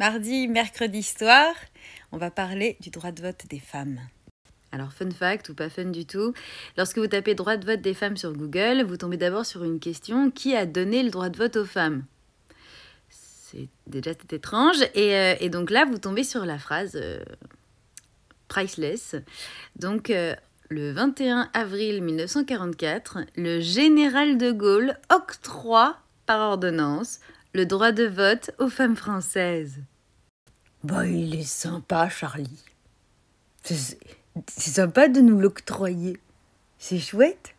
Mardi, mercredi soir, on va parler du droit de vote des femmes. Alors fun fact ou pas fun du tout, lorsque vous tapez droit de vote des femmes sur Google, vous tombez d'abord sur une question qui a donné le droit de vote aux femmes C'est déjà étrange. Euh, et, donc là, vous tombez sur la phrase euh, priceless. Donc euh, le 21 avril 1944, le général de Gaulle octroie par ordonnance le droit de vote aux femmes françaises. Bah, il est sympa, Charlie. C'est sympa de nous l'octroyer. C'est chouette.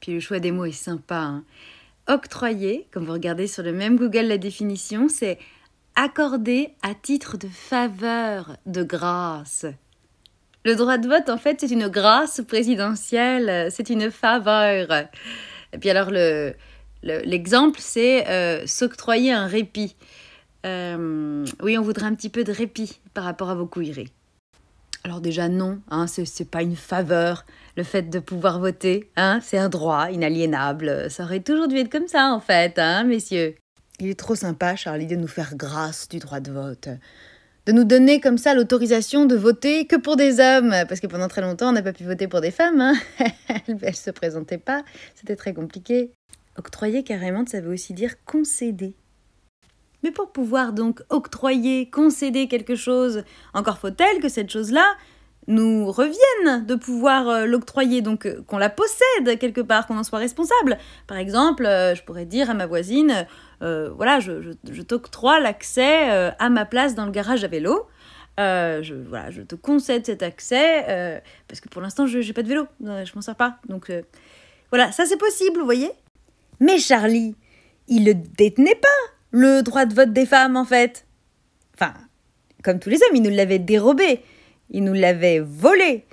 Puis le choix des mots est sympa. Hein. Octroyer, comme vous regardez sur le même Google la définition, c'est accorder à titre de faveur, de grâce. Le droit de vote, en fait, c'est une grâce présidentielle, c'est une faveur. Et puis alors, le, L'exemple, c'est euh, s'octroyer un répit. Euh, oui, on voudrait un petit peu de répit par rapport à vos couilleries. Alors déjà non, hein, n'est pas une faveur le fait de pouvoir voter, hein, c'est un droit inaliénable. Ça aurait toujours dû être comme ça en fait, hein, messieurs. Il est trop sympa, Charlie, de nous faire grâce du droit de vote, de nous donner comme ça l'autorisation de voter que pour des hommes, parce que pendant très longtemps on n'a pas pu voter pour des femmes, hein. elles, ne se présentaient pas, c'était très compliqué. Octroyer carrément, ça veut aussi dire concéder. Mais pour pouvoir donc octroyer, concéder quelque chose, encore faut elle que cette chose-là nous revienne de pouvoir euh, l'octroyer, donc euh, qu'on la possède quelque part, qu'on en soit responsable. Par exemple, euh, je pourrais dire à ma voisine, voilà, je, je, t'octroie l'accès à ma place dans le garage à vélo. je, voilà, je te concède cet accès parce que pour l'instant, je n'ai pas de vélo, je m'en sors pas. Donc voilà, ça c'est possible, vous voyez mais Charlie, il ne détenait pas le droit de vote des femmes, en fait. Enfin, comme tous les hommes, il nous l'avait dérobé, il nous l'avait volé.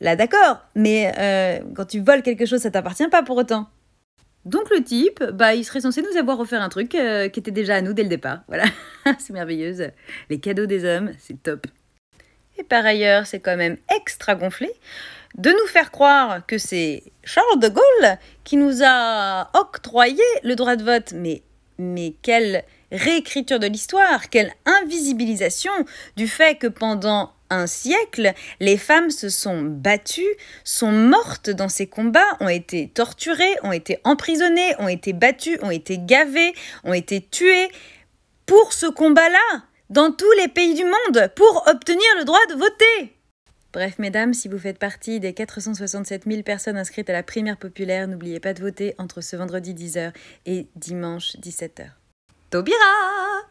Là, d'accord, mais euh, quand tu voles quelque chose, ça t'appartient pas pour autant. Donc le type, bah, il serait censé nous avoir offert un truc euh, qui était déjà à nous dès le départ. Voilà, c'est merveilleuse. Les cadeaux des hommes, c'est top. Et par ailleurs, c'est quand même extra gonflé de nous faire croire que c'est Charles de Gaulle qui nous a octroyé le droit de vote. Mais, mais quelle réécriture de l'histoire, quelle invisibilisation du fait que pendant un siècle, les femmes se sont battues, sont mortes dans ces combats, ont été torturées, ont été emprisonnées, ont été battues, ont été gavées, ont été tuées pour ce combat-là, dans tous les pays du monde, pour obtenir le droit de voter. Bref, mesdames, si vous faites partie des 467 000 personnes inscrites à la primaire populaire, n'oubliez pas de voter entre ce vendredi 10h et dimanche 17h. Taubira